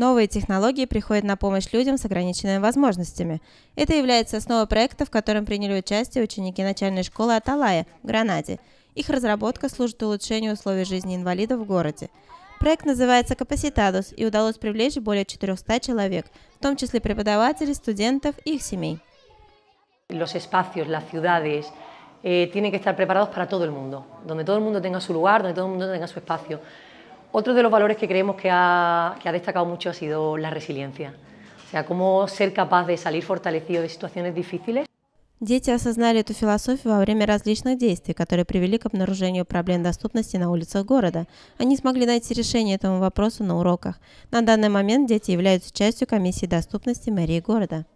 Новые технологии приходят на помощь людям с ограниченными возможностями. Это является основой проекта, в котором приняли участие ученики начальной школы Аталая в Гранаде. Их разработка служит улучшению условий жизни инвалидов в городе. Проект называется «Капаситадус» и удалось привлечь более 400 человек, в том числе преподавателей, студентов и их семей. Los espacios, las ciudades, eh, tienen que estar preparados para todo el mundo, donde todo el mundo tenga su lugar, donde todo el mundo tenga su espacio. Otro de los valores que creemos que ha, que ha destacado mucho ha sido la resiliencia, o sea, cómo ser capaz de salir fortalecido de situaciones difíciles Дети осознали эту философию во время различных действий, которые привели к обнаружению проблем доступности на улицах города. Они смогли найти решение этому вопросу на уроках. На данный момент дети являются частью комиссии доступности мэрии города.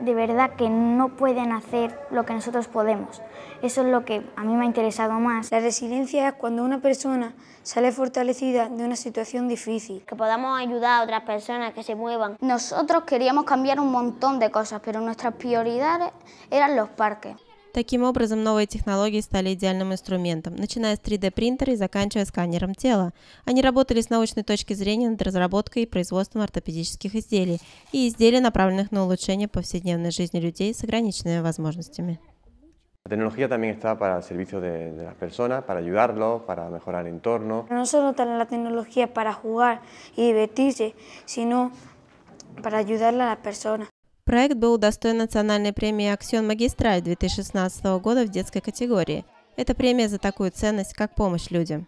de verdad que no pueden hacer lo que nosotros podemos. Eso es lo que a mí me ha interesado más. La resiliencia es cuando una persona sale fortalecida de una situación difícil. Que podamos ayudar a otras personas que se muevan. Nosotros queríamos cambiar un montón de cosas, pero nuestras prioridades eran los parques. Таким образом, новые технологии стали идеальным инструментом, начиная с 3D-принтера и заканчивая сканером тела. Они работали с научной точки зрения над разработкой и производством ортопедических изделий и изделий, направленных на улучшение повседневной жизни людей с ограниченными возможностями. tecnología también está para el servicio de, de las personas, para ayudarlos, para mejorar el entorno. No solo está la tecnología para jugar y divertirse, sino para ayudarle a las personas. Проект был удостоен национальной премии «Аксион Магистраль» 2016 года в детской категории. Это премия за такую ценность, как помощь людям.